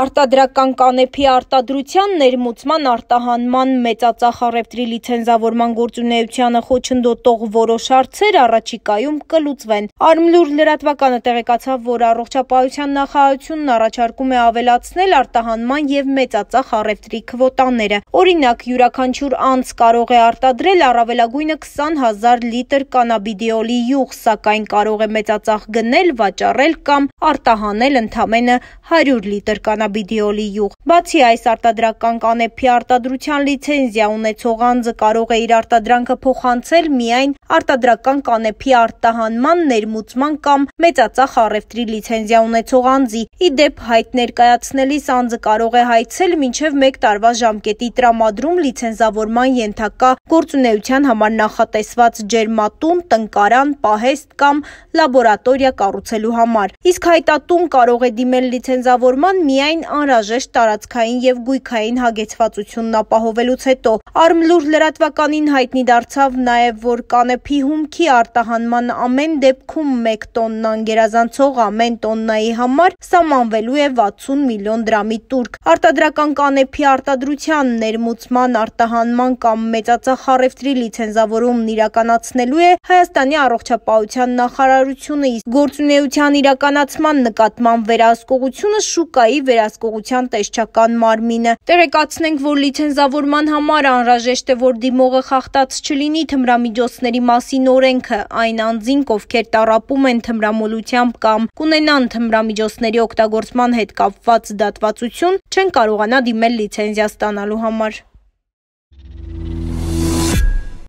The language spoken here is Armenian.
արտադրական կանեփի արտադրության, ներմուծման, արտահանման, մեծածախ առևտրի լիցենզավորման գործունեությանը խոչընդոտող որոշ հարցեր առաջիկայում կլուծվեն։ Արմլուր լրատվականը տեղեկացավ, որ առողջապահության նախարարությունն առաջարկում է ավելացնել արտահանման եւ մեծածախ առևտրի քվոտաները։ Օրինակ, յուրաքանչյուր անձ կարող է արտադրել առավելագույնը 20000 լիտր կանաբիդիոլի յուղ, սակայն կարող է մեծածախ գնել, վաճառել կամ արտահանել ընդամենը 100 լիտր կանաբիդիոլ Աբդիոլի յուղ։ Բացի այս արտադրական կանեփի արտադրության լիցենզիա ունեցող անձը կարող է իր արտադրանքը փոխանցել միայն արտադրական կանեփի արտահանման, ներմուծման կամ մեծածախ առևտրի լիցենզիա ունեցող անձի։ Ի դեպ հայտ ներկայացնելիս անձը կարող է հայցել մինչև 1 տարվա ժամկետի տրամադրում լիցենզավորման ենթակա գործունեության համար նախատեսված ջերմատուն, տնկարան, պահեստ կամ լաբորատորիա կառուցելու համար։ Իսկ հայտատուն կարող է դիմել լիցենզավորման միայն այն անհրաժեշտ տարածքային եւ գույքային հագեցվածությունն ապահովելուց հետո Արմլուր լրատվականին հայտնի դարձավ նաև, որ կանեփի հումքի արտահանման ամեն դեպքում 1 տոննան գերազանցող ամեն տոննայի համար սահմանվելու է 60 միլիոն դրամի տուրք։ Արտադրական կանեփի արտադրության, ներմուծման, արտահանման կամ մեծածախ առևտրի լիցենզավորումն իրականացնելու է Հայաստանի առողջապահության նախարարությունը, իսկ գործունեության իրականացման նկատմամբ վերահսկողությունը շուկայի վերահսկողության տեսչական մարմինը։ Տեղեկացնենք, որ լիցենզավորման համար անհրաժեշտ է, որ դիմողը խախտած չլինի թմրամիջոցների մասին օրենքը, այն անձինք, ովքեր տարապում են թմրամոլությամբ կամ կունենան թմրամիջոցների օգտագործման հետ կապված դատվածություն, չեն կարողանա դիմել լիցենզիա ստանալու համար։